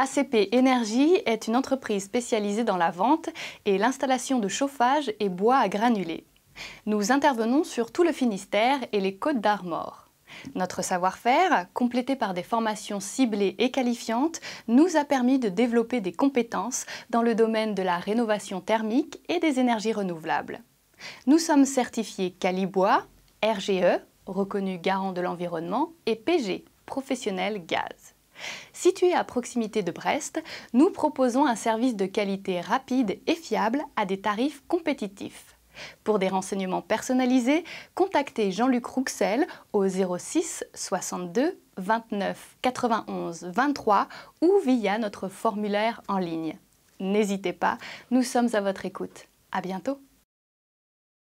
ACP Énergie est une entreprise spécialisée dans la vente et l'installation de chauffage et bois à granulés. Nous intervenons sur tout le Finistère et les Côtes d'Armor. Notre savoir-faire, complété par des formations ciblées et qualifiantes, nous a permis de développer des compétences dans le domaine de la rénovation thermique et des énergies renouvelables. Nous sommes certifiés Calibois, RGE, reconnu garant de l'environnement, et PG, professionnel gaz. Situé à proximité de Brest, nous proposons un service de qualité rapide et fiable à des tarifs compétitifs. Pour des renseignements personnalisés, contactez Jean-Luc Rouxel au 06 62 29 91 23 ou via notre formulaire en ligne. N'hésitez pas, nous sommes à votre écoute. À bientôt!